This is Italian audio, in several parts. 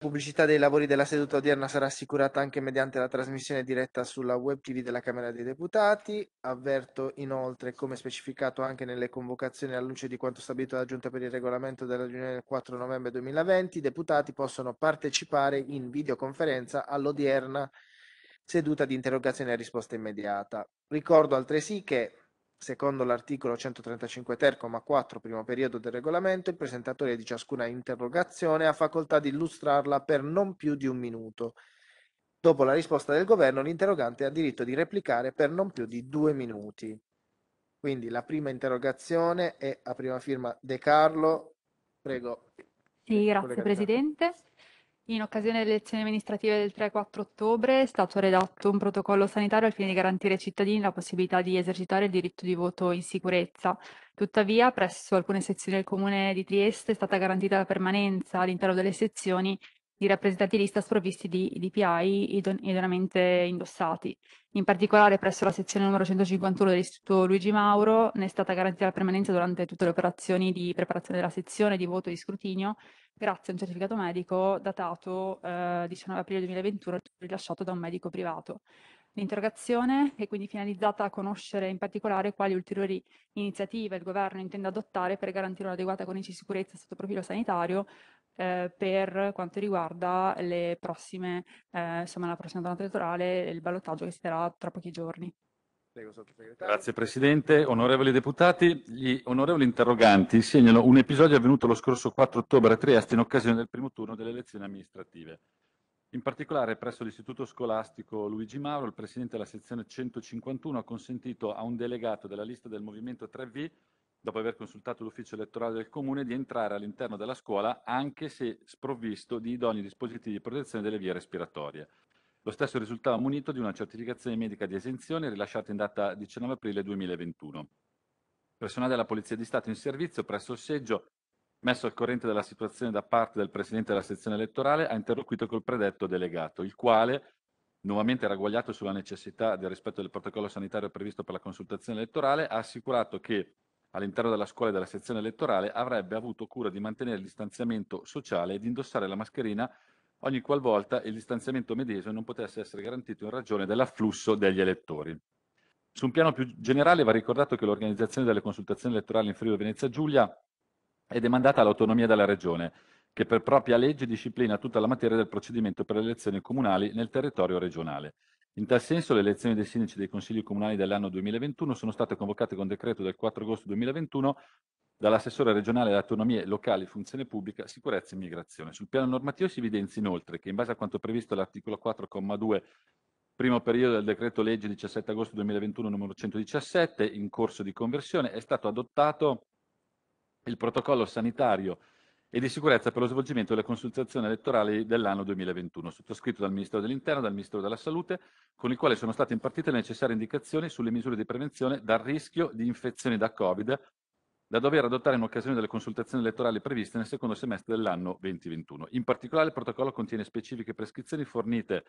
pubblicità dei lavori della seduta odierna sarà assicurata anche mediante la trasmissione diretta sulla web TV della Camera dei Deputati. Avverto inoltre, come specificato anche nelle convocazioni alla luce di quanto stabilito dalla Giunta per il regolamento della riunione del 4 novembre 2020, i deputati possono partecipare in videoconferenza all'odierna seduta di interrogazione e risposta immediata. Ricordo altresì che Secondo l'articolo 135 ter, comma 4, primo periodo del regolamento, il presentatore di ciascuna interrogazione ha facoltà di illustrarla per non più di un minuto. Dopo la risposta del governo, l'interrogante ha diritto di replicare per non più di due minuti. Quindi la prima interrogazione è a prima firma De Carlo. Prego. Sì, grazie Presidente. Carlo. In occasione delle elezioni amministrative del 3-4 ottobre è stato redatto un protocollo sanitario al fine di garantire ai cittadini la possibilità di esercitare il diritto di voto in sicurezza. Tuttavia, presso alcune sezioni del comune di Trieste è stata garantita la permanenza all'interno delle sezioni di rappresentati lista sprovvisti di DPI idon- idoneamente indossati. In particolare presso la sezione numero 151 dell'Istituto Luigi Mauro ne è stata garantita la permanenza durante tutte le operazioni di preparazione della sezione, di voto e di scrutinio, grazie a un certificato medico datato eh, 19 aprile 2021 rilasciato da un medico privato. L'interrogazione è quindi finalizzata a conoscere in particolare quali ulteriori iniziative il governo intende adottare per garantire un'adeguata codice di sicurezza sotto profilo sanitario eh, per quanto riguarda le prossime, eh, insomma, la prossima tornata elettorale e il ballottaggio che si terrà tra pochi giorni. Grazie Presidente, onorevoli deputati, gli onorevoli interroganti segnano un episodio avvenuto lo scorso 4 ottobre a Trieste in occasione del primo turno delle elezioni amministrative. In particolare presso l'Istituto Scolastico Luigi Mauro, il Presidente della sezione 151 ha consentito a un delegato della lista del Movimento 3V dopo aver consultato l'ufficio elettorale del comune, di entrare all'interno della scuola anche se sprovvisto di idoni dispositivi di protezione delle vie respiratorie. Lo stesso risultava munito di una certificazione medica di esenzione rilasciata in data 19 aprile 2021. Personale della Polizia di Stato in servizio presso il seggio, messo al corrente della situazione da parte del Presidente della sezione elettorale, ha interloquito col predetto delegato, il quale, nuovamente ragguagliato sulla necessità del rispetto del protocollo sanitario previsto per la consultazione elettorale, ha assicurato che all'interno della scuola e della sezione elettorale, avrebbe avuto cura di mantenere il distanziamento sociale e di indossare la mascherina ogni qualvolta il distanziamento medesimo non potesse essere garantito in ragione dell'afflusso degli elettori. Su un piano più generale va ricordato che l'organizzazione delle consultazioni elettorali in Friuli Venezia Giulia è demandata all'autonomia della Regione, che per propria legge disciplina tutta la materia del procedimento per le elezioni comunali nel territorio regionale. In tal senso le elezioni dei sindaci dei consigli comunali dell'anno 2021 sono state convocate con decreto del 4 agosto 2021 dall'assessore regionale alle autonomie locali, funzione pubblica, sicurezza e immigrazione. Sul piano normativo si evidenzia inoltre che in base a quanto previsto all'articolo 4,2 primo periodo del decreto legge 17 agosto 2021 numero 117 in corso di conversione è stato adottato il protocollo sanitario e di sicurezza per lo svolgimento delle consultazioni elettorali dell'anno 2021, sottoscritto dal Ministero dell'Interno e dal Ministero della Salute, con il quale sono state impartite le necessarie indicazioni sulle misure di prevenzione dal rischio di infezioni da Covid da dover adottare in occasione delle consultazioni elettorali previste nel secondo semestre dell'anno 2021. In particolare il protocollo contiene specifiche prescrizioni fornite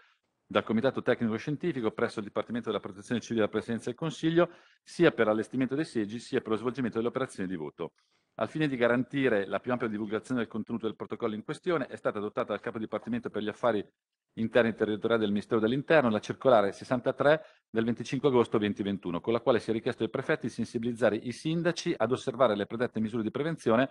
dal Comitato Tecnico Scientifico presso il Dipartimento della Protezione Civile della Presidenza del Consiglio, sia per allestimento dei seggi, sia per lo svolgimento delle operazioni di voto. Al fine di garantire la più ampia divulgazione del contenuto del protocollo in questione, è stata adottata dal Capo Dipartimento per gli Affari Interni e Territoriali del Ministero dell'Interno la circolare 63 del 25 agosto 2021, con la quale si è richiesto ai prefetti di sensibilizzare i sindaci ad osservare le predette misure di prevenzione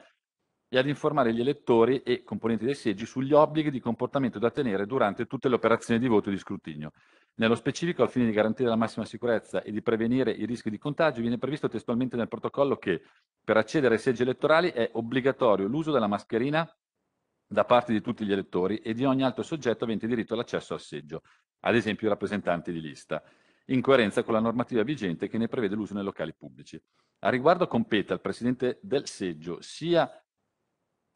e ad informare gli elettori e componenti dei seggi sugli obblighi di comportamento da tenere durante tutte le operazioni di voto e di scrutinio. Nello specifico, al fine di garantire la massima sicurezza e di prevenire i rischi di contagio, viene previsto testualmente nel protocollo che per accedere ai seggi elettorali è obbligatorio l'uso della mascherina da parte di tutti gli elettori e di ogni altro soggetto avente diritto all'accesso al seggio, ad esempio i rappresentanti di lista, in coerenza con la normativa vigente che ne prevede l'uso nei locali pubblici. A riguardo compete al Presidente del seggio sia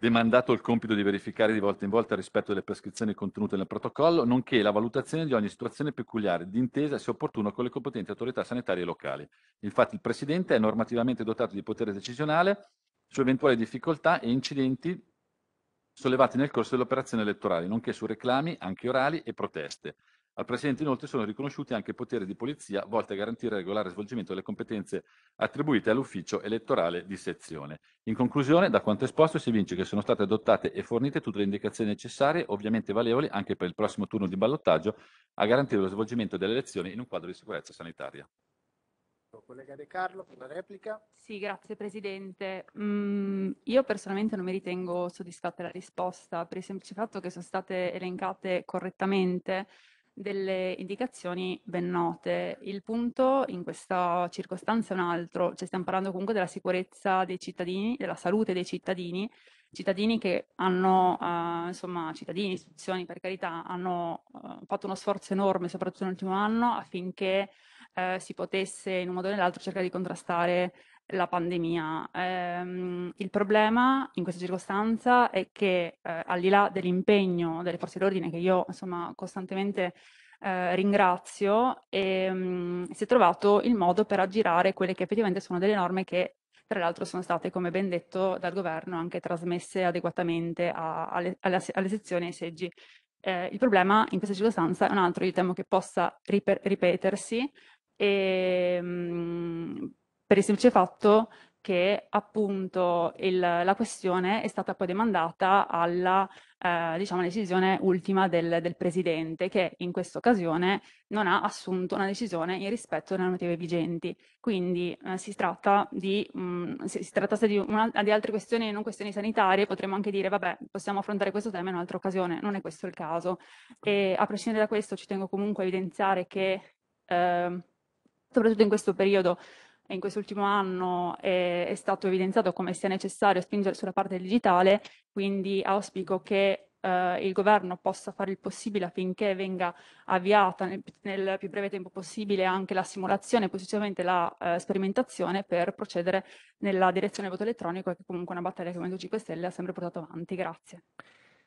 demandato il compito di verificare di volta in volta il rispetto delle prescrizioni contenute nel protocollo, nonché la valutazione di ogni situazione peculiare, d'intesa se opportuno con le competenti autorità sanitarie locali. Infatti il Presidente è normativamente dotato di potere decisionale su eventuali difficoltà e incidenti sollevati nel corso delle operazioni elettorali, nonché su reclami, anche orali, e proteste. Al Presidente inoltre sono riconosciuti anche poteri di polizia volti a garantire il regolare svolgimento delle competenze attribuite all'ufficio elettorale di sezione. In conclusione, da quanto esposto si vince che sono state adottate e fornite tutte le indicazioni necessarie, ovviamente valevoli anche per il prossimo turno di ballottaggio, a garantire lo svolgimento delle elezioni in un quadro di sicurezza sanitaria. Collega De Carlo, per la replica. Sì, grazie Presidente. Mm, io personalmente non mi ritengo soddisfatta della risposta per il semplice fatto che sono state elencate correttamente delle indicazioni ben note. Il punto in questa circostanza è un altro, cioè stiamo parlando comunque della sicurezza dei cittadini, della salute dei cittadini, cittadini che hanno, eh, insomma, cittadini, istituzioni per carità, hanno eh, fatto uno sforzo enorme, soprattutto nell'ultimo anno, affinché eh, si potesse in un modo o nell'altro cercare di contrastare la pandemia. Eh, il problema in questa circostanza è che eh, al di là dell'impegno delle forze dell'ordine che io insomma costantemente eh, ringrazio, e, ehm, mh, si è trovato il modo per aggirare quelle che effettivamente sono delle norme che tra l'altro sono state, come ben detto dal governo, anche trasmesse adeguatamente a, alle, alla, alle sezioni e ai seggi eh, il problema in questa circostanza è un altro, io temo che possa riper- ripetersi e ehm, mh, per il semplice fatto che appunto il, la questione è stata poi demandata alla eh, diciamo, decisione ultima del, del, presidente che in questa occasione non ha assunto una decisione in rispetto alle normative vigenti. Quindi eh, si tratta di, mh, mm, se si trattasse di, una, di altre questioni non questioni sanitarie potremmo anche dire vabbè possiamo affrontare questo tema in un'altra occasione, non è questo il caso. E a prescindere da questo ci tengo comunque a evidenziare che eh, soprattutto in questo periodo in quest'ultimo anno è, eh, è, stato evidenziato come sia necessario spingere sulla parte digitale, quindi auspico che eh, il governo possa fare il possibile affinché venga avviata nel, nel più breve tempo possibile anche la simulazione e positivamente la eh, sperimentazione per procedere nella direzione del voto elettronico che è comunque una battaglia che il Movimento 5 Stelle ha sempre portato avanti. Grazie.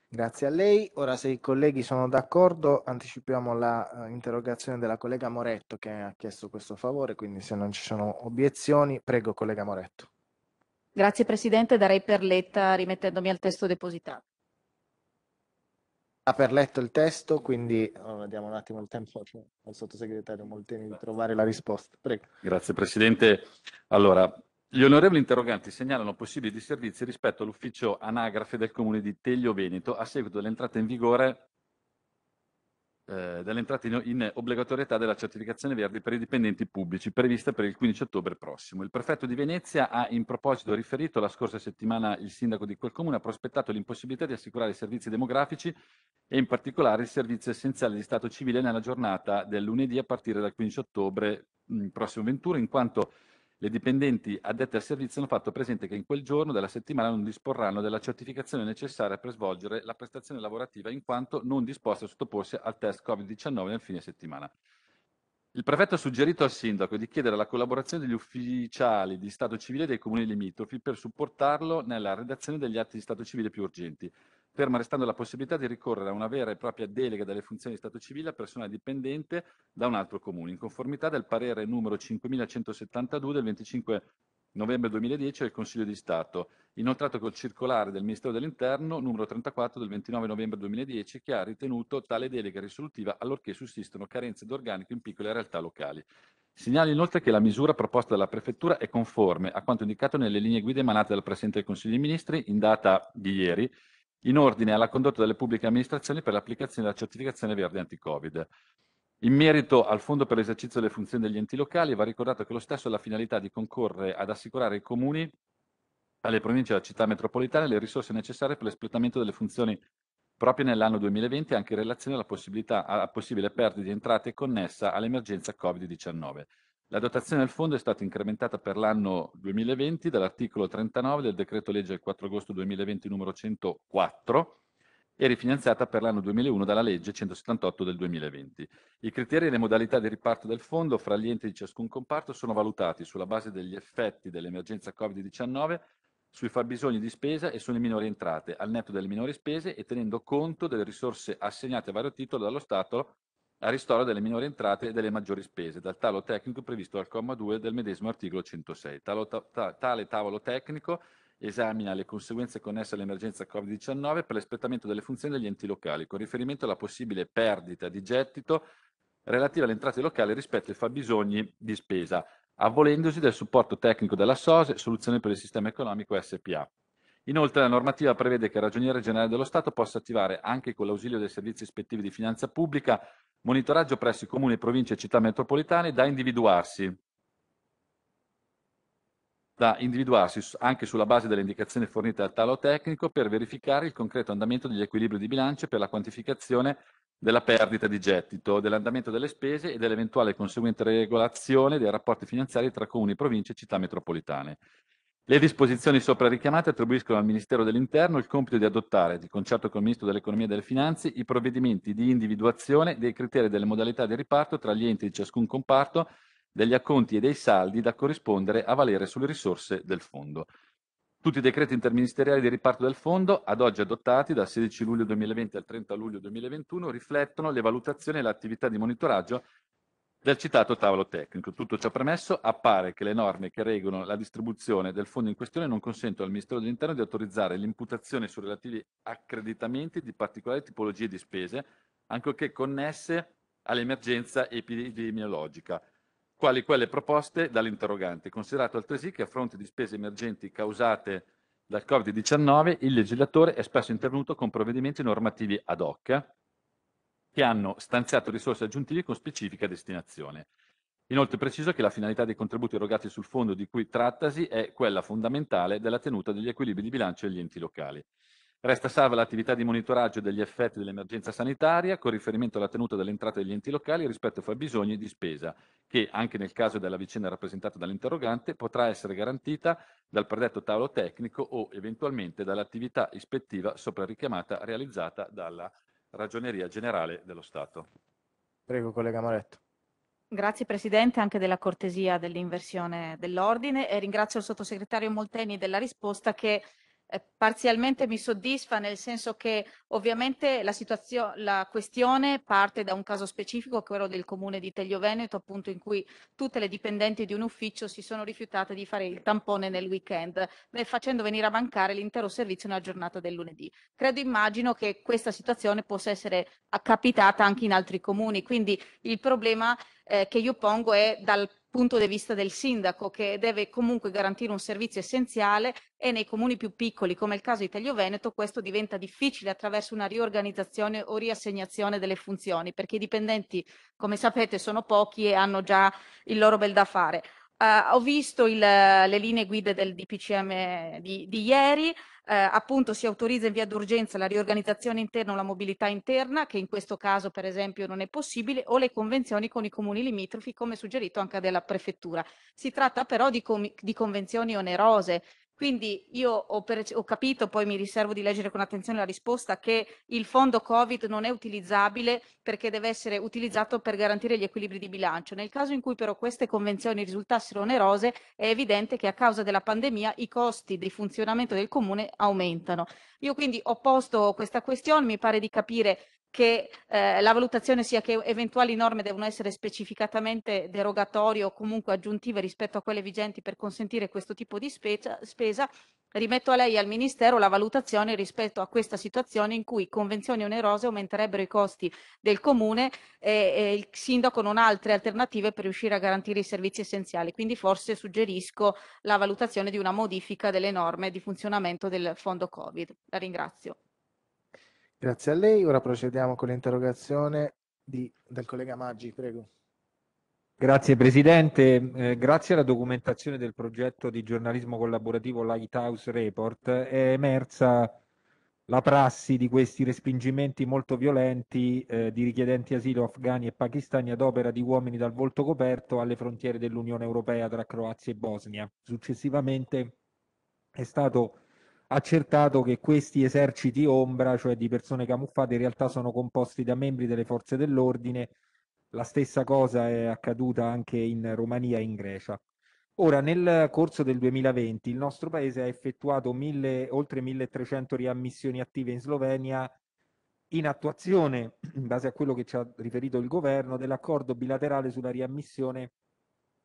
Grazie a lei. Ora se i colleghi sono d'accordo anticipiamo l'interrogazione eh, uh, della collega Moretto che ha chiesto questo favore, quindi se non ci sono obiezioni, prego collega Moretto. Grazie Presidente, darei per letta rimettendomi al testo depositato. Ha per letto il testo, quindi allora, diamo un attimo il tempo al sottosegretario Molteni di trovare la risposta. Prego. Grazie Presidente. Allora, gli onorevoli interroganti segnalano possibili disservizi rispetto all'ufficio anagrafe del comune di Teglio Veneto a seguito dell'entrata in vigore eh, dell'entrata in, obbligatorietà della certificazione verde per i dipendenti pubblici prevista per il 15 ottobre prossimo. Il prefetto di Venezia ha in proposito riferito la scorsa settimana il sindaco di quel comune ha prospettato l'impossibilità di assicurare i servizi demografici e in particolare il servizio essenziale di stato civile nella giornata del lunedì a partire dal 15 ottobre prossimo 21 in quanto le dipendenti addette al servizio hanno fatto presente che in quel giorno della settimana non disporranno della certificazione necessaria per svolgere la prestazione lavorativa in quanto non disposte a sottoporsi al test Covid-19 nel fine settimana. Il prefetto ha suggerito al sindaco di chiedere la collaborazione degli ufficiali di Stato civile dei comuni limitrofi per supportarlo nella redazione degli atti di Stato civile più urgenti, ferma restando la possibilità di ricorrere a una vera e propria delega delle funzioni di Stato civile a persona dipendente da un altro comune, in conformità del parere numero 5172 del 25 novembre 2010 del Consiglio di Stato, inoltrato col circolare del Ministero dell'Interno numero 34 del 29 novembre 2010, che ha ritenuto tale delega risolutiva allorché sussistono carenze d'organico in piccole realtà locali. Segnalo inoltre che la misura proposta dalla Prefettura è conforme a quanto indicato nelle linee guida emanate dal Presidente del Consiglio dei Ministri in data di ieri, in ordine alla condotta delle pubbliche amministrazioni per l'applicazione della certificazione verde anti-Covid. In merito al Fondo per l'esercizio delle funzioni degli enti locali, va ricordato che lo stesso ha la finalità di concorrere ad assicurare ai comuni, alle province e alle città metropolitane le risorse necessarie per l'espletamento delle funzioni proprie nell'anno 2020 anche in relazione alla, alla possibile perdita di entrate connessa all'emergenza Covid-19. La dotazione del fondo è stata incrementata per l'anno 2020 dall'articolo 39 del decreto legge del 4 agosto 2020 numero 104 e rifinanziata per l'anno 2001 dalla legge 178 del 2020. I criteri e le modalità di riparto del fondo fra gli enti di ciascun comparto sono valutati sulla base degli effetti dell'emergenza Covid-19 sui fabbisogni di spesa e sulle minori entrate, al netto delle minori spese e tenendo conto delle risorse assegnate a vario titolo dallo Stato a ristoro delle minori entrate e delle maggiori spese dal tavolo tecnico previsto al comma 2 del medesimo articolo 106. tale tavolo tecnico esamina le conseguenze connesse all'emergenza Covid-19 per l'espletamento delle funzioni degli enti locali con riferimento alla possibile perdita di gettito relativa alle entrate locali rispetto ai fabbisogni di spesa, avvolendosi del supporto tecnico della SOSE, Soluzione per il Sistema Economico SPA, Inoltre la normativa prevede che il Ragioniere Generale dello Stato possa attivare, anche con l'ausilio dei servizi ispettivi di finanza pubblica, monitoraggio presso i comuni, province e città metropolitane da individuarsi, da individuarsi anche sulla base delle indicazioni fornite dal talo tecnico per verificare il concreto andamento degli equilibri di bilancio per la quantificazione della perdita di gettito, dell'andamento delle spese e dell'eventuale conseguente regolazione dei rapporti finanziari tra comuni, province e città metropolitane. Le disposizioni sopra richiamate attribuiscono al Ministero dell'Interno il compito di adottare, di concerto con il Ministro dell'Economia e delle Finanze, i provvedimenti di individuazione dei criteri e delle modalità di riparto tra gli enti di ciascun comparto, degli acconti e dei saldi da corrispondere a valere sulle risorse del Fondo. Tutti i decreti interministeriali di riparto del Fondo, ad oggi adottati dal 16 luglio 2020 al 30 luglio 2021, riflettono le valutazioni e l'attività di monitoraggio del citato tavolo tecnico. Tutto ciò premesso, appare che le norme che regolano la distribuzione del fondo in questione non consentono al Ministero dell'Interno di autorizzare l'imputazione sui relativi accreditamenti di particolari tipologie di spese, ancorché connesse all'emergenza epidemiologica, quali quelle proposte dall'interrogante, considerato altresì che a fronte di spese emergenti causate dal Covid-19 il legislatore è spesso intervenuto con provvedimenti normativi ad hoc che hanno stanziato risorse aggiuntive con specifica destinazione. Inoltre preciso che la finalità dei contributi erogati sul fondo di cui trattasi è quella fondamentale della tenuta degli equilibri di bilancio degli enti locali. Resta salva l'attività di monitoraggio degli effetti dell'emergenza sanitaria con riferimento alla tenuta delle entrate degli enti locali rispetto ai fabbisogni di spesa, che anche nel caso della vicenda rappresentata dall'interrogante potrà essere garantita dal predetto tavolo tecnico o eventualmente dall'attività ispettiva sopra richiamata realizzata dalla Ragioneria Generale dello Stato. Prego, collega Moretto. Grazie Presidente anche della cortesia dell'inversione dell'ordine e ringrazio il sottosegretario Molteni della risposta che eh, parzialmente mi soddisfa nel senso che ovviamente la, situazio- la questione parte da un caso specifico, quello del comune di Teglio Veneto, appunto in cui tutte le dipendenti di un ufficio si sono rifiutate di fare il tampone nel weekend, facendo venire a mancare l'intero servizio nella giornata del lunedì. Credo immagino che questa situazione possa essere capitata anche in altri comuni, quindi il problema eh, che io pongo è dal punto di vista del sindaco che deve comunque garantire un servizio essenziale e nei comuni più piccoli, come il caso Italia Veneto, questo diventa difficile attraverso una riorganizzazione o riassegnazione delle funzioni, perché i dipendenti, come sapete, sono pochi e hanno già il loro bel da fare. Uh, ho visto il, le linee guida del DPCM di, di ieri, eh, appunto si autorizza in via d'urgenza la riorganizzazione interna o la mobilità interna, che in questo caso per esempio non è possibile, o le convenzioni con i comuni limitrofi, come suggerito anche dalla prefettura. Si tratta però di, com- di convenzioni onerose quindi io ho, per, ho, capito, poi mi riservo di leggere con attenzione la risposta, che il fondo Covid non è utilizzabile perché deve essere utilizzato per garantire gli equilibri di bilancio. Nel caso in cui però queste convenzioni risultassero onerose, è evidente che a causa della pandemia i costi di funzionamento del comune aumentano. Io quindi ho posto questa questione, mi pare di capire che eh, la valutazione sia che eventuali norme devono essere specificatamente derogatorie o comunque aggiuntive rispetto a quelle vigenti per consentire questo tipo di spesa, spesa rimetto a lei e al Ministero la valutazione rispetto a questa situazione in cui convenzioni onerose aumenterebbero i costi del Comune e, e il Sindaco non ha altre alternative per riuscire a garantire i servizi essenziali. Quindi forse suggerisco la valutazione di una modifica delle norme di funzionamento del fondo Covid. La ringrazio. Grazie a lei. Ora procediamo con l'interrogazione di, del collega Maggi, prego. Grazie Presidente, eh, grazie alla documentazione del progetto di giornalismo collaborativo Lighthouse Report è emersa la prassi di questi respingimenti molto violenti eh, di richiedenti asilo afghani e pakistani ad opera di uomini dal volto coperto alle frontiere dell'Unione Europea tra Croazia e Bosnia. Successivamente è stato accertato che questi eserciti ombra, cioè di persone camuffate, in realtà sono composti da membri delle forze dell'ordine. La stessa cosa è accaduta anche in Romania e in Grecia. Ora, nel corso del 2020, il nostro paese ha effettuato mille, oltre 1300 riammissioni attive in Slovenia in attuazione, in base a quello che ci ha riferito il governo, dell'accordo bilaterale sulla riammissione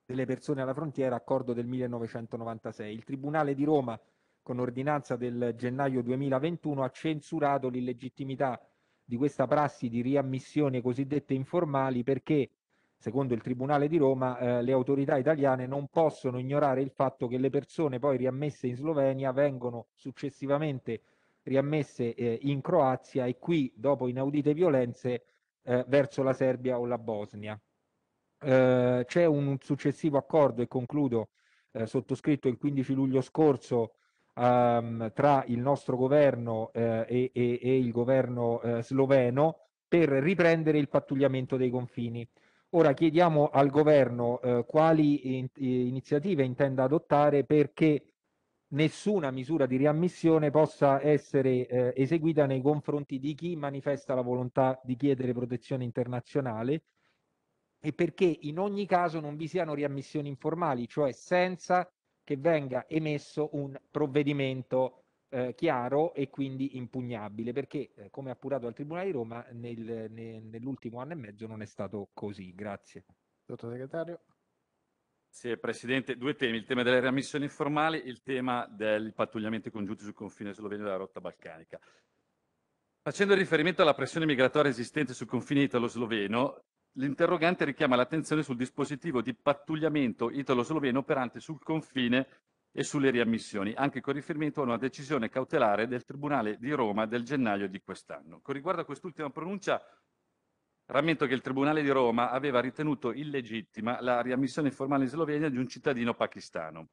delle persone alla frontiera, accordo del 1996. Il Tribunale di Roma con ordinanza del gennaio 2021, ha censurato l'illegittimità di questa prassi di riammissioni cosiddette informali perché, secondo il Tribunale di Roma, eh, le autorità italiane non possono ignorare il fatto che le persone poi riammesse in Slovenia vengono successivamente riammesse eh, in Croazia e qui, dopo inaudite violenze, eh, verso la Serbia o la Bosnia. Eh, c'è un successivo accordo, e concludo, eh, sottoscritto il 15 luglio scorso ehm, tra il nostro governo eh, e, e, e, il governo eh, sloveno per riprendere il pattugliamento dei confini. Ora chiediamo al governo eh, quali in, iniziative intenda adottare perché nessuna misura di riammissione possa essere eh, eseguita nei confronti di chi manifesta la volontà di chiedere protezione internazionale e perché in ogni caso non vi siano riammissioni informali, cioè senza che venga emesso un provvedimento eh, chiaro e quindi impugnabile, perché eh, come appurato dal Tribunale di Roma nel, nel, nell'ultimo anno e mezzo non è stato così. Grazie. Dottor Segretario. Sì, Presidente, due temi, il tema delle riammissioni informali e il tema dei pattugliamenti congiunti sul confine sloveno della rotta balcanica. Facendo riferimento alla pressione migratoria esistente sul confine italo-sloveno, L'interrogante richiama l'attenzione sul dispositivo di pattugliamento italo-sloveno operante sul confine e sulle riammissioni, anche con riferimento a una decisione cautelare del Tribunale di Roma del gennaio di quest'anno. Con riguardo a quest'ultima pronuncia, rammento che il Tribunale di Roma aveva ritenuto illegittima la riammissione formale in Slovenia di un cittadino pakistano.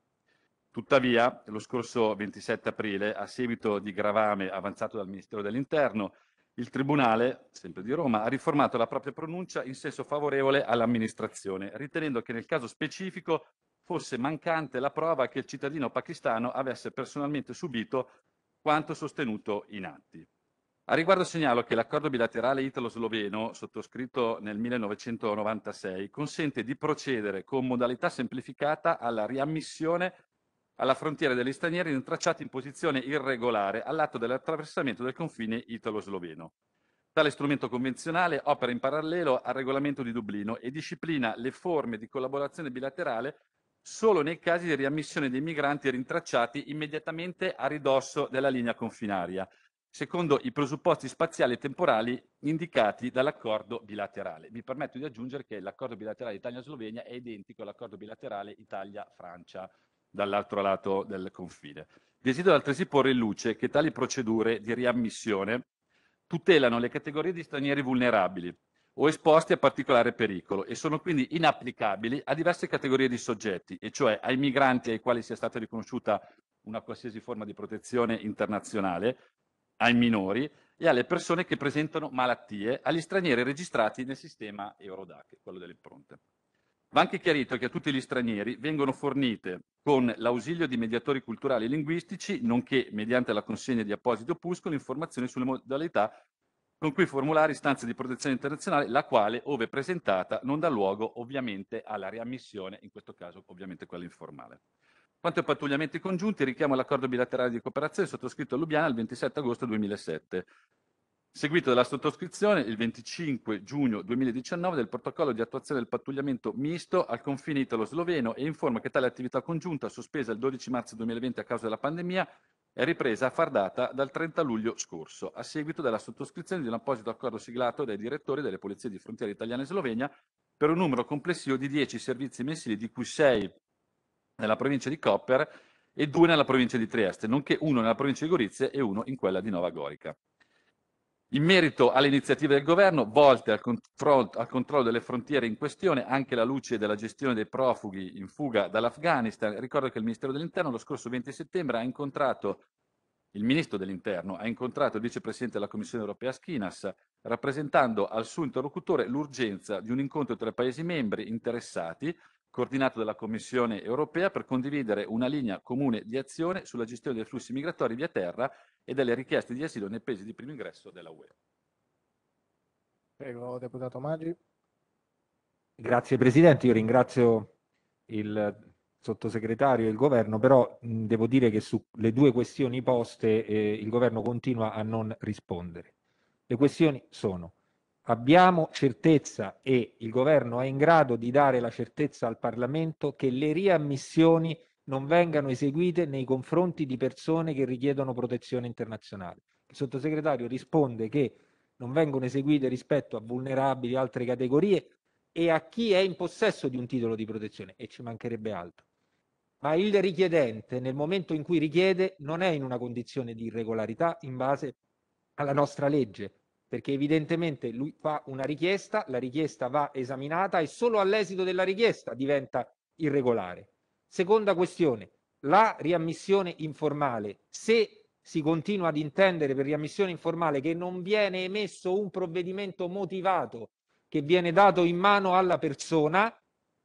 Tuttavia, lo scorso 27 aprile, a seguito di gravame avanzato dal Ministero dell'Interno, il Tribunale, sempre di Roma, ha riformato la propria pronuncia in senso favorevole all'amministrazione, ritenendo che nel caso specifico fosse mancante la prova che il cittadino pakistano avesse personalmente subito quanto sostenuto in atti. A riguardo segnalo che l'accordo bilaterale italo-sloveno, sottoscritto nel 1996, consente di procedere con modalità semplificata alla riammissione alla frontiera degli stranieri rintracciati in posizione irregolare all'atto dell'attraversamento del confine italo-sloveno. Tale strumento convenzionale opera in parallelo al regolamento di Dublino e disciplina le forme di collaborazione bilaterale solo nei casi di riammissione dei migranti rintracciati immediatamente a ridosso della linea confinaria, secondo i presupposti spaziali e temporali indicati dall'accordo bilaterale. Mi permetto di aggiungere che l'accordo bilaterale Italia-Slovenia è identico all'accordo bilaterale Italia-Francia, dall'altro lato del confine. Desidero altresì porre in luce che tali procedure di riammissione tutelano le categorie di stranieri vulnerabili o esposti a particolare pericolo e sono quindi inapplicabili a diverse categorie di soggetti, e cioè ai migranti ai quali sia stata riconosciuta una qualsiasi forma di protezione internazionale, ai minori e alle persone che presentano malattie, agli stranieri registrati nel sistema Eurodac, quello delle impronte. Va anche chiarito che a tutti gli stranieri vengono fornite, con l'ausilio di mediatori culturali e linguistici, nonché mediante la consegna di appositi opuscoli, informazioni sulle modalità con cui formulare istanze di protezione internazionale, la quale, ove presentata, non dà luogo ovviamente alla riammissione, in questo caso ovviamente quella informale. Quanto ai pattugliamenti congiunti, richiamo l'accordo bilaterale di cooperazione sottoscritto a Lubiana il 27 agosto 2007, seguito dalla sottoscrizione il 25 giugno 2019 del protocollo di attuazione del pattugliamento misto al confine italo-sloveno e informa che tale attività congiunta, sospesa il 12 marzo 2020 a causa della pandemia, è ripresa a far data dal 30 luglio scorso, a seguito della sottoscrizione di un apposito accordo siglato dai direttori delle polizie di frontiera italiana e slovenia per un numero complessivo di 10 servizi mensili, di cui 6 nella provincia di Copper e 2 nella provincia di Trieste, nonché uno nella provincia di Gorizia e uno in quella di Nova Gorica. In merito alle iniziative del governo volte al, control, al, controllo delle frontiere in questione, anche alla luce della gestione dei profughi in fuga dall'Afghanistan, ricordo che il Ministero dell'Interno lo scorso 20 settembre ha incontrato il Ministro dell'Interno ha incontrato il Vicepresidente della Commissione europea Schinas, rappresentando al suo interlocutore l'urgenza di un incontro tra i Paesi membri interessati coordinato dalla Commissione europea per condividere una linea comune di azione sulla gestione dei flussi migratori via terra e delle richieste di asilo nei paesi di primo ingresso della UE. Prego, deputato Maggi. Grazie Presidente, io ringrazio il sottosegretario e il governo, però mh, devo dire che sulle due questioni poste eh, il governo continua a non rispondere. Le questioni sono Abbiamo certezza e il governo è in grado di dare la certezza al Parlamento che le riammissioni non vengano eseguite nei confronti di persone che richiedono protezione internazionale. Il sottosegretario risponde che non vengono eseguite rispetto a vulnerabili altre categorie e a chi è in possesso di un titolo di protezione e ci mancherebbe altro. Ma il richiedente nel momento in cui richiede non è in una condizione di irregolarità in base alla nostra legge, perché evidentemente lui fa una richiesta, la richiesta va esaminata e solo all'esito della richiesta diventa irregolare. Seconda questione, la riammissione informale. Se si continua ad intendere per riammissione informale che non viene emesso un provvedimento motivato che viene dato in mano alla persona,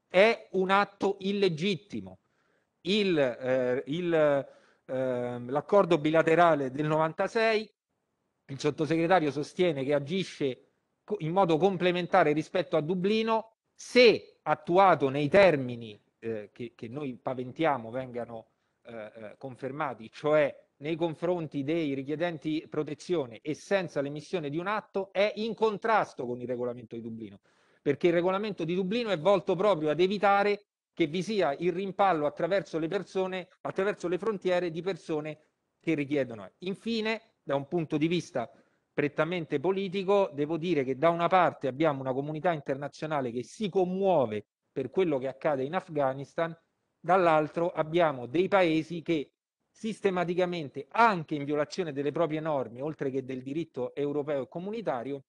è un atto illegittimo. Il, eh, il, eh, ehm, l'accordo bilaterale del 96 il sottosegretario sostiene che agisce in modo complementare rispetto a Dublino se attuato nei termini eh, che, che, noi paventiamo vengano eh, eh, confermati, cioè nei confronti dei richiedenti protezione e senza l'emissione di un atto, è in contrasto con il regolamento di Dublino, perché il regolamento di Dublino è volto proprio ad evitare che vi sia il rimpallo attraverso le persone, attraverso le frontiere di persone che richiedono. Infine, da un punto di vista prettamente politico, devo dire che da una parte abbiamo una comunità internazionale che si commuove per quello che accade in Afghanistan, dall'altro abbiamo dei paesi che sistematicamente, anche in violazione delle proprie norme, oltre che del diritto europeo e comunitario,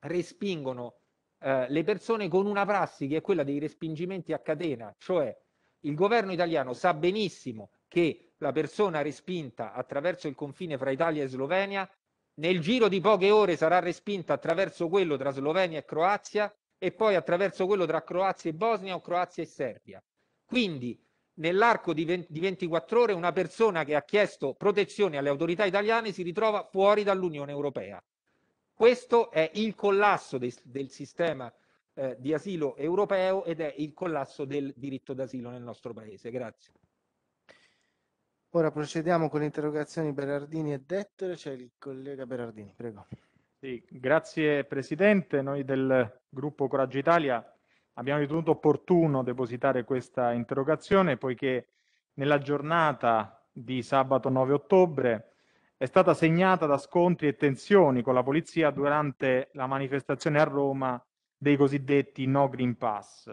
respingono eh, le persone con una prassi che è quella dei respingimenti a catena, cioè il governo italiano sa benissimo che la persona respinta attraverso il confine fra Italia e Slovenia nel giro di poche ore sarà respinta attraverso quello tra Slovenia e Croazia e poi attraverso quello tra Croazia e Bosnia o Croazia e Serbia. Quindi nell'arco di, 20, di 24 ore una persona che ha chiesto protezione alle autorità italiane si ritrova fuori dall'Unione Europea. Questo è il collasso de, del sistema eh, di asilo europeo ed è il collasso del diritto d'asilo nel nostro paese. Grazie. Ora procediamo con le interrogazioni Berardini e Dettore, c'è il collega Berardini, prego. Sì, grazie Presidente, noi del gruppo Coraggio Italia abbiamo ritenuto opportuno depositare questa interrogazione poiché nella giornata di sabato 9 ottobre è stata segnata da scontri e tensioni con la polizia durante la manifestazione a Roma dei cosiddetti No Green Pass.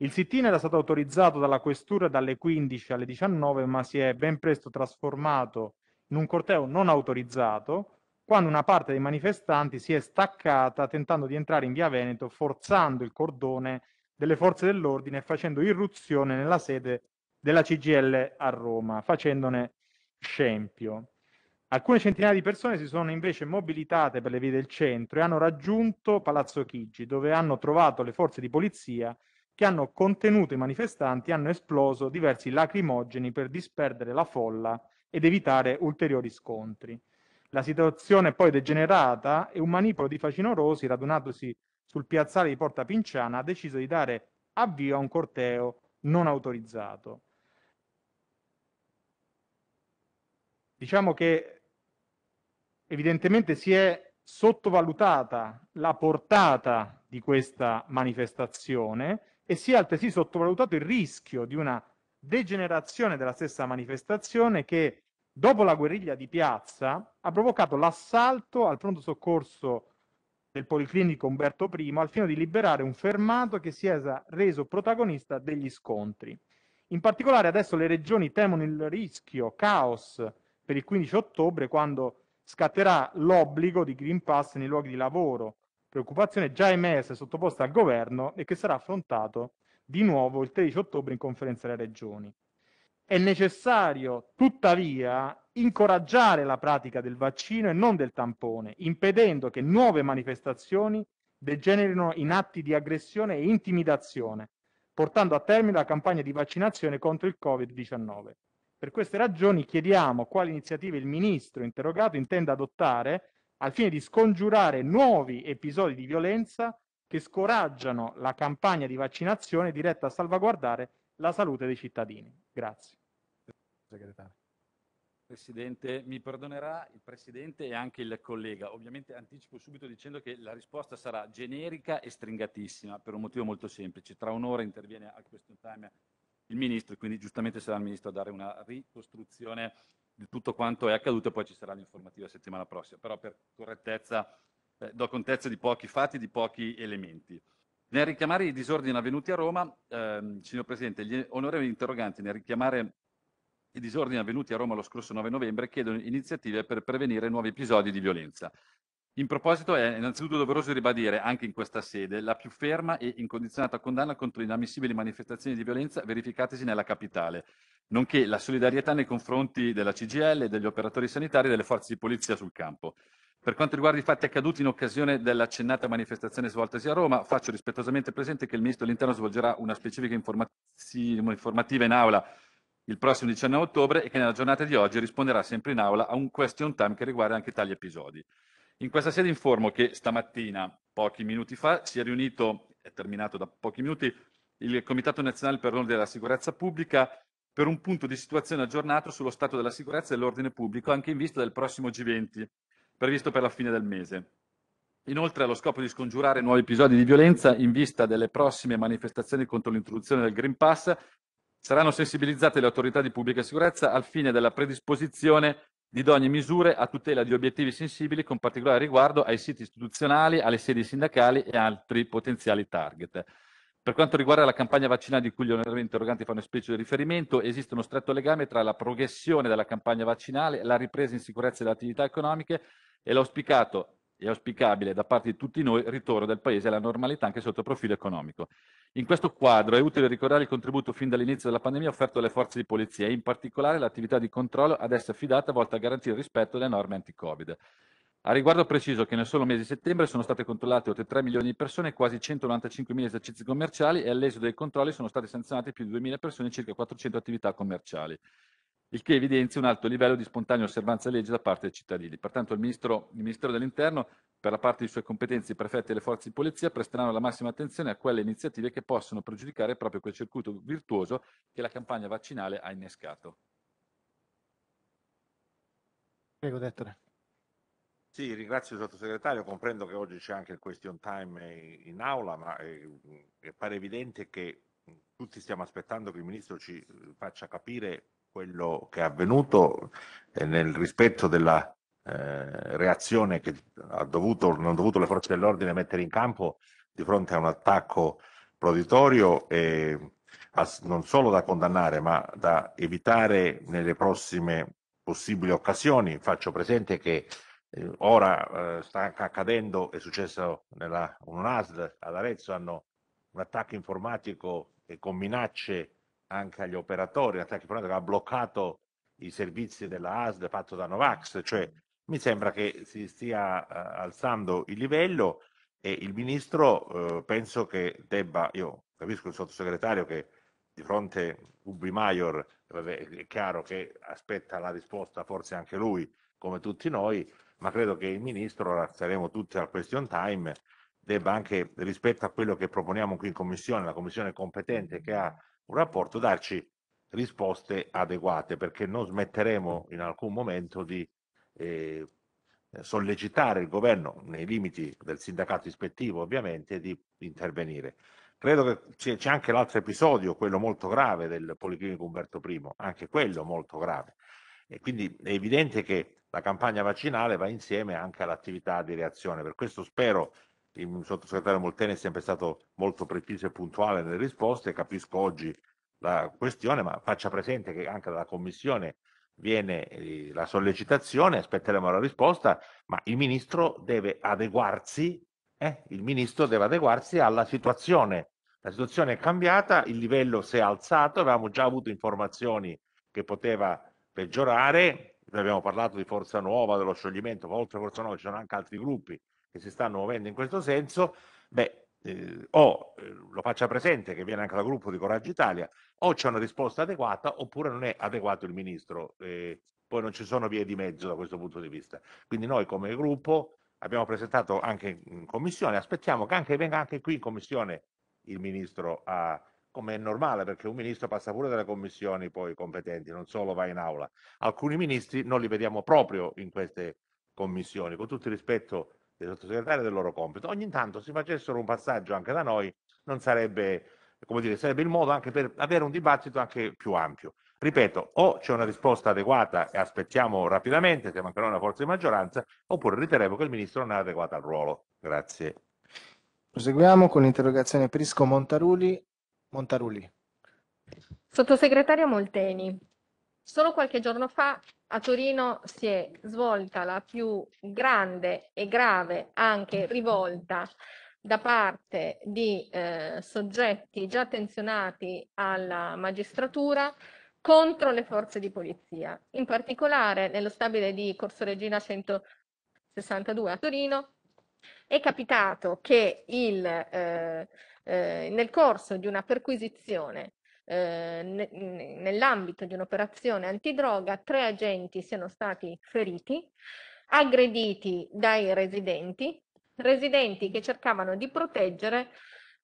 Il sit-in era stato autorizzato dalla questura dalle 15 alle 19, ma si è ben presto trasformato in un corteo non autorizzato quando una parte dei manifestanti si è staccata tentando di entrare in via Veneto, forzando il cordone delle forze dell'ordine e facendo irruzione nella sede della CGL a Roma, facendone scempio. Alcune centinaia di persone si sono invece mobilitate per le vie del centro e hanno raggiunto Palazzo Chigi, dove hanno trovato le forze di polizia che hanno contenuto i manifestanti hanno esploso diversi lacrimogeni per disperdere la folla ed evitare ulteriori scontri. La situazione è poi degenerata e un manipolo di facinorosi, radunatosi sul piazzale di Porta Pinciana, ha deciso di dare avvio a un corteo non autorizzato. Diciamo che evidentemente si è sottovalutata la portata di questa manifestazione e si è altresì sottovalutato il rischio di una degenerazione della stessa manifestazione che, dopo la guerriglia di piazza, ha provocato l'assalto al pronto soccorso del Policlinico Umberto I al fine di liberare un fermato che si è reso protagonista degli scontri. In particolare adesso le regioni temono il rischio caos per il 15 ottobre quando scatterà l'obbligo di Green Pass nei luoghi di lavoro, preoccupazione già emersa e sottoposta al governo e che sarà affrontato di nuovo il 13 ottobre in conferenza delle regioni. È necessario, tuttavia, incoraggiare la pratica del vaccino e non del tampone, impedendo che nuove manifestazioni degenerino in atti di aggressione e intimidazione, portando a termine la campagna di vaccinazione contro il Covid-19. Per queste ragioni chiediamo quali iniziative il Ministro interrogato intenda adottare al fine di scongiurare nuovi episodi di violenza che scoraggiano la campagna di vaccinazione diretta a salvaguardare la salute dei cittadini. Grazie. Segretario. Presidente, mi perdonerà il Presidente e anche il collega. Ovviamente anticipo subito dicendo che la risposta sarà generica e stringatissima per un motivo molto semplice. Tra un'ora interviene al question time il Ministro, quindi giustamente sarà il Ministro a dare una ricostruzione tutto quanto è accaduto e poi ci sarà l'informativa settimana prossima, però per correttezza eh, do contezza di pochi fatti, di pochi elementi. Nel richiamare i disordini avvenuti a Roma, ehm, signor Presidente, gli onorevoli interroganti nel richiamare i disordini avvenuti a Roma lo scorso 9 novembre chiedono iniziative per prevenire nuovi episodi di violenza. In proposito è innanzitutto doveroso ribadire, anche in questa sede, la più ferma e incondizionata condanna contro le inammissibili manifestazioni di violenza verificatesi nella capitale, nonché la solidarietà nei confronti della CGL, degli operatori sanitari e delle forze di polizia sul campo. Per quanto riguarda i fatti accaduti in occasione dell'accennata manifestazione svoltasi a Roma, faccio rispettosamente presente che il Ministro dell'Interno svolgerà una specifica informativa in aula il prossimo 19 ottobre e che nella giornata di oggi risponderà sempre in aula a un question time che riguarda anche tali episodi. In questa sede informo che stamattina, pochi minuti fa, si è riunito, è terminato da pochi minuti, il Comitato Nazionale per l'Ordine della Sicurezza Pubblica per un punto di situazione aggiornato sullo stato della sicurezza e dell'ordine pubblico anche in vista del prossimo G20, previsto per la fine del mese. Inoltre, allo scopo di scongiurare nuovi episodi di violenza in vista delle prossime manifestazioni contro l'introduzione del Green Pass, saranno sensibilizzate le autorità di pubblica sicurezza al fine della predisposizione di idonee misure a tutela di obiettivi sensibili con particolare riguardo ai siti istituzionali, alle sedi sindacali e altri potenziali target. Per quanto riguarda la campagna vaccinale di cui gli onorevoli interroganti fanno specie di riferimento, esiste uno stretto legame tra la progressione della campagna vaccinale, la ripresa in sicurezza delle attività economiche e l'auspicato e auspicabile da parte di tutti noi il ritorno del Paese alla normalità anche sotto profilo economico. In questo quadro è utile ricordare il contributo fin dall'inizio della pandemia offerto alle forze di polizia e in particolare l'attività di controllo ad essere affidata volta a garantire il rispetto delle norme anti-Covid. A riguardo preciso che nel solo mese di settembre sono state controllate oltre 3 milioni di persone e quasi mila esercizi commerciali e all'esito dei controlli sono state sanzionate più di 2.000 persone e circa 400 attività commerciali il che evidenzia un alto livello di spontanea osservanza legge da parte dei cittadini. Pertanto il, ministro, il Ministero dell'Interno, per la parte di sue competenze, i prefetti e le forze di polizia presteranno la massima attenzione a quelle iniziative che possono pregiudicare proprio quel circuito virtuoso che la campagna vaccinale ha innescato. Prego, Dettore. Sì, ringrazio il sottosegretario, comprendo che oggi c'è anche il question time in aula, ma eh, pare evidente che tutti stiamo aspettando che il Ministro ci faccia capire quello che è avvenuto eh, nel rispetto della eh, reazione che dovuto, hanno dovuto le forze dell'ordine mettere in campo di fronte a un attacco proditorio e a, non solo da condannare ma da evitare nelle prossime possibili occasioni. Faccio presente che eh, ora eh, sta accadendo, è successo nella UNASD ad Arezzo, hanno un attacco informatico e con minacce anche agli operatori, l'attacco informatico che ha bloccato i servizi della ASL fatto da Novax, cioè mi sembra che si stia uh, alzando il livello e il ministro uh, penso che debba, io capisco il sottosegretario che di fronte a Ubi Maior vabbè, è chiaro che aspetta la risposta forse anche lui come tutti noi, ma credo che il ministro, saremo tutti al question time, debba anche rispetto a quello che proponiamo qui in commissione, la commissione competente che ha un rapporto, darci risposte adeguate, perché non smetteremo in alcun momento di eh, sollecitare il governo, nei limiti del sindacato ispettivo ovviamente, di intervenire. Credo che c'è anche l'altro episodio, quello molto grave del Policlinico Umberto I, anche quello molto grave. E quindi è evidente che la campagna vaccinale va insieme anche all'attività di reazione. Per questo spero il sottosegretario Molteni è sempre stato molto preciso e puntuale nelle risposte, capisco oggi la questione, ma faccia presente che anche dalla Commissione viene eh, la sollecitazione, aspetteremo la risposta, ma il ministro deve adeguarsi, eh, il ministro deve adeguarsi alla situazione. La situazione è cambiata, il livello si è alzato, avevamo già avuto informazioni che poteva peggiorare, abbiamo parlato di Forza Nuova, dello scioglimento, ma oltre a Forza Nuova ci sono anche altri gruppi che si stanno muovendo in questo senso, beh, eh, o eh, lo faccia presente che viene anche dal gruppo di Coraggio Italia, o c'è una risposta adeguata oppure non è adeguato il ministro. Eh, poi non ci sono vie di mezzo da questo punto di vista. Quindi noi come gruppo abbiamo presentato anche in commissione, aspettiamo che anche, venga anche qui in commissione il ministro a come è normale, perché un ministro passa pure dalle commissioni poi competenti, non solo va in aula. Alcuni ministri non li vediamo proprio in queste commissioni. Con tutto il rispetto dei sottosegretari del loro compito, ogni tanto si facessero un passaggio anche da noi, non sarebbe, come dire, sarebbe il modo anche per avere un dibattito anche più ampio. Ripeto, o c'è una risposta adeguata e aspettiamo rapidamente, se mancherà una forza di maggioranza, oppure riteremo che il Ministro non è adeguato al ruolo. Grazie. Proseguiamo con l'interrogazione Prisco Montaruli. Montaruli. Sottosegretario Molteni, solo qualche giorno fa a Torino si è svolta la più grande e grave anche mm. rivolta da parte di eh, soggetti già attenzionati alla magistratura contro le forze di polizia. In particolare nello stabile di Corso Regina 162 a Torino è capitato che il, eh, eh, nel corso di una perquisizione eh, nell'ambito di un'operazione antidroga tre agenti siano stati feriti, aggrediti dai residenti, residenti che cercavano di proteggere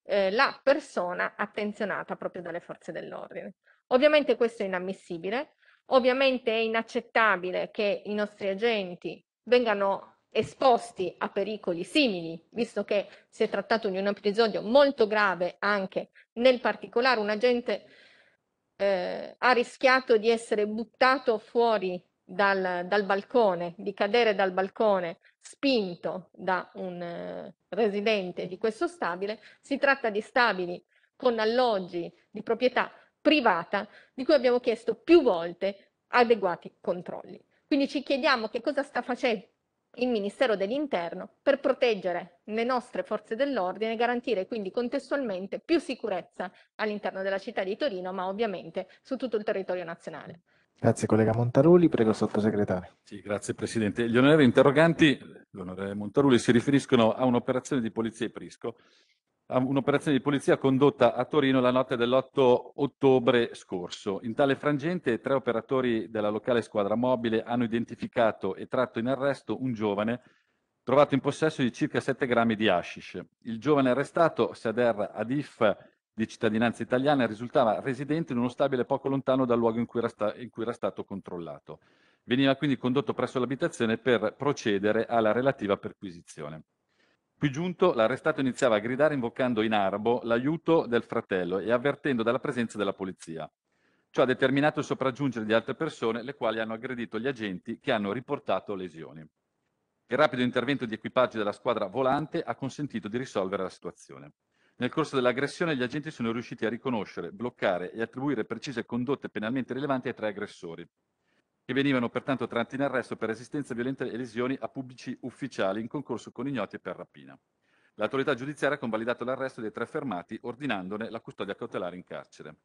eh, la persona attenzionata proprio dalle forze dell'ordine. Ovviamente questo è inammissibile, ovviamente è inaccettabile che i nostri agenti vengano esposti a pericoli simili, visto che si è trattato di un episodio molto grave anche nel particolare un agente eh, ha rischiato di essere buttato fuori dal, dal, balcone, di cadere dal balcone spinto da un eh, residente di questo stabile, si tratta di stabili con alloggi di proprietà privata di cui abbiamo chiesto più volte adeguati controlli. Quindi ci chiediamo che cosa sta facendo il Ministero dell'Interno per proteggere le nostre forze dell'ordine e garantire quindi contestualmente più sicurezza all'interno della città di Torino, ma ovviamente su tutto il territorio nazionale. Grazie collega Montaruli, prego sottosegretario. Sì, grazie Presidente. Gli onorevoli interroganti, l'onorevole Montaruli, si riferiscono a un'operazione di polizia e Prisco un'operazione di polizia condotta a Torino la notte dell'8 ottobre scorso. In tale frangente tre operatori della locale squadra mobile hanno identificato e tratto in arresto un giovane trovato in possesso di circa 7 grammi di hashish. Il giovane arrestato, Sader Adif, di cittadinanza italiana, risultava residente in uno stabile poco lontano dal luogo in cui era, sta- in cui era stato controllato. Veniva quindi condotto presso l'abitazione per procedere alla relativa perquisizione. Qui giunto, l'arrestato iniziava a gridare invocando in arabo l'aiuto del fratello e avvertendo della presenza della polizia. Ciò ha determinato il sopraggiungere di altre persone, le quali hanno aggredito gli agenti che hanno riportato lesioni. Il rapido intervento di equipaggi della squadra volante ha consentito di risolvere la situazione. Nel corso dell'aggressione gli agenti sono riusciti a riconoscere, bloccare e attribuire precise condotte penalmente rilevanti ai tre aggressori, che venivano pertanto tratti in arresto per resistenza violenta e lesioni a pubblici ufficiali in concorso con ignoti e per rapina. L'autorità giudiziaria ha convalidato l'arresto dei tre fermati ordinandone la custodia cautelare in carcere.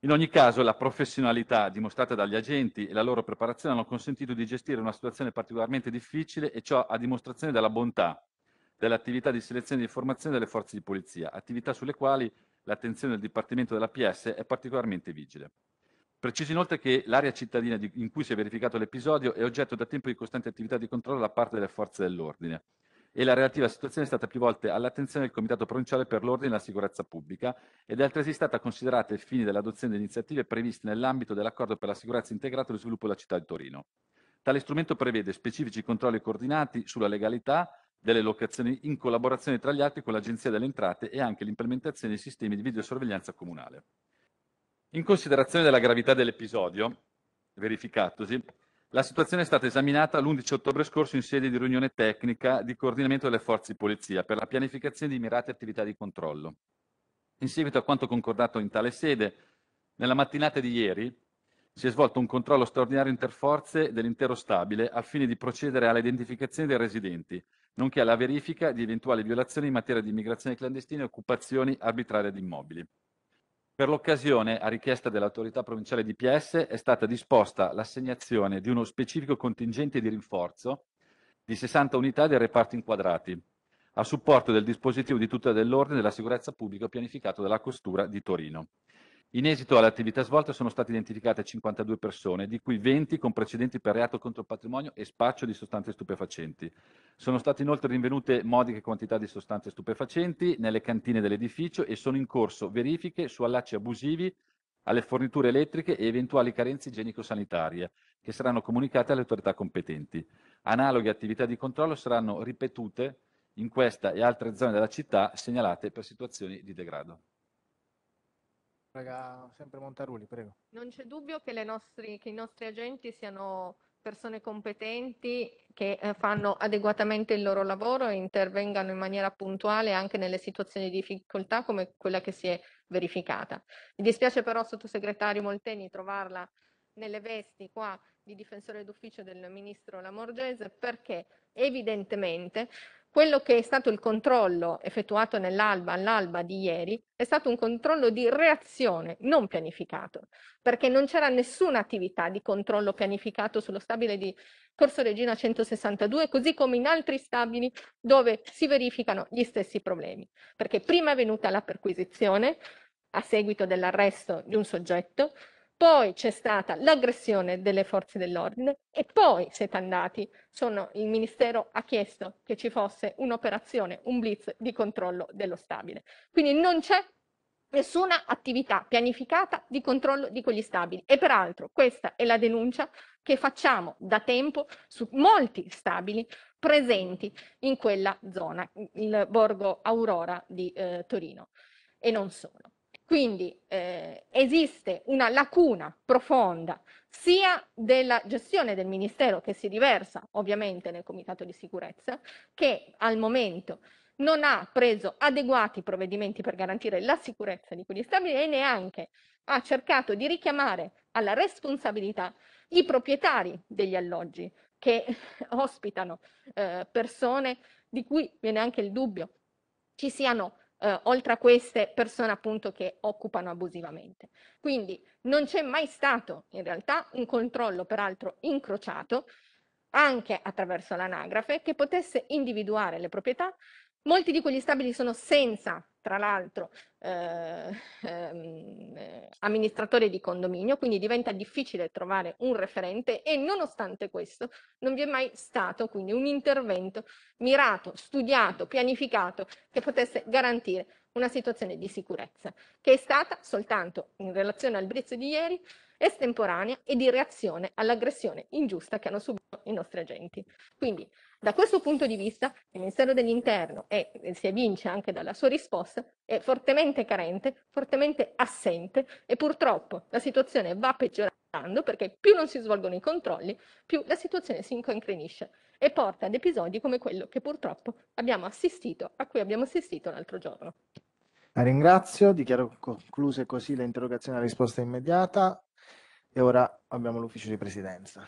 In ogni caso, la professionalità dimostrata dagli agenti e la loro preparazione hanno consentito di gestire una situazione particolarmente difficile e ciò a dimostrazione della bontà dell'attività di selezione e di formazione delle forze di polizia, attività sulle quali l'attenzione del Dipartimento della PS è particolarmente vigile. Preciso inoltre che l'area cittadina di, in cui si è verificato l'episodio è oggetto da tempo di costante attività di controllo da parte delle forze dell'ordine e la relativa situazione è stata più volte all'attenzione del Comitato Provinciale per l'Ordine e la Sicurezza Pubblica ed è altresì stata considerata ai fini dell'adozione di iniziative previste nell'ambito dell'Accordo per la Sicurezza Integrata e lo Sviluppo della Città di Torino. Tale strumento prevede specifici controlli coordinati sulla legalità delle locazioni in collaborazione tra gli altri con l'Agenzia delle Entrate e anche l'implementazione dei sistemi di videosorveglianza comunale. In considerazione della gravità dell'episodio verificatosi, la situazione è stata esaminata l'11 ottobre scorso in sede di riunione tecnica di coordinamento delle forze di polizia per la pianificazione di mirate attività di controllo. In seguito a quanto concordato in tale sede, nella mattinata di ieri si è svolto un controllo straordinario interforze dell'intero stabile al fine di procedere all'identificazione dei residenti, nonché alla verifica di eventuali violazioni in materia di immigrazione clandestina e occupazioni arbitrarie di immobili. Per l'occasione, a richiesta dell'autorità provinciale di PS, è stata disposta l'assegnazione di uno specifico contingente di rinforzo di 60 unità del reparti inquadrati, a supporto del dispositivo di tutela dell'ordine e della sicurezza pubblica pianificato dalla Costura di Torino. In esito alle attività svolte sono state identificate 52 persone, di cui 20 con precedenti per reato contro il patrimonio e spaccio di sostanze stupefacenti. Sono state inoltre rinvenute modiche quantità di sostanze stupefacenti nelle cantine dell'edificio e sono in corso verifiche su allacci abusivi alle forniture elettriche e eventuali carenze igienico-sanitarie, che saranno comunicate alle autorità competenti. Analoghe attività di controllo saranno ripetute in questa e altre zone della città segnalate per situazioni di degrado. Prega, sempre Montaruli, prego. Non c'è dubbio che, nostri, che, i nostri agenti siano persone competenti che eh, fanno adeguatamente il loro lavoro e intervengano in maniera puntuale anche nelle situazioni di difficoltà come quella che si è verificata. Mi dispiace però, sottosegretario Molteni, trovarla nelle vesti qua di difensore d'ufficio del ministro Lamorgese perché evidentemente quello che è stato il controllo effettuato nell'alba all'alba di ieri è stato un controllo di reazione non pianificato, perché non c'era nessuna attività di controllo pianificato sullo stabile di Corso Regina 162, così come in altri stabili dove si verificano gli stessi problemi, perché prima è venuta la perquisizione a seguito dell'arresto di un soggetto, poi c'è stata l'aggressione delle forze dell'ordine e poi siete andati. Sono, il Ministero ha chiesto che ci fosse un'operazione, un blitz di controllo dello stabile. Quindi non c'è nessuna attività pianificata di controllo di quegli stabili. E peraltro questa è la denuncia che facciamo da tempo su molti stabili presenti in quella zona, il borgo Aurora di eh, Torino e non solo. Quindi eh, esiste una lacuna profonda sia della gestione del Ministero, che si riversa ovviamente nel Comitato di Sicurezza, che al momento non ha preso adeguati provvedimenti per garantire la sicurezza di quegli stabili e neanche ha cercato di richiamare alla responsabilità i proprietari degli alloggi che ospitano eh, persone di cui viene anche il dubbio ci siano eh, oltre a queste persone appunto che occupano abusivamente. Quindi non c'è mai stato in realtà un controllo peraltro incrociato anche attraverso l'anagrafe che potesse individuare le proprietà Molti di quegli stabili sono senza, tra l'altro, eh, ehm, eh, amministratore di condominio, quindi diventa difficile trovare un referente e nonostante questo non vi è mai stato quindi un intervento mirato, studiato, pianificato che potesse garantire una situazione di sicurezza, che è stata soltanto in relazione al brizzo di ieri estemporanea e di reazione all'aggressione ingiusta che hanno subito i nostri agenti. Quindi da questo punto di vista il Ministero dell'Interno, e si evince anche dalla sua risposta, è fortemente carente, fortemente assente e purtroppo la situazione va peggiorando perché più non si svolgono i controlli, più la situazione si incancrenisce e porta ad episodi come quello che purtroppo abbiamo assistito, a cui abbiamo assistito l'altro giorno. La ringrazio, dichiaro concluse così le interrogazioni a risposta immediata e ora abbiamo l'ufficio di presidenza.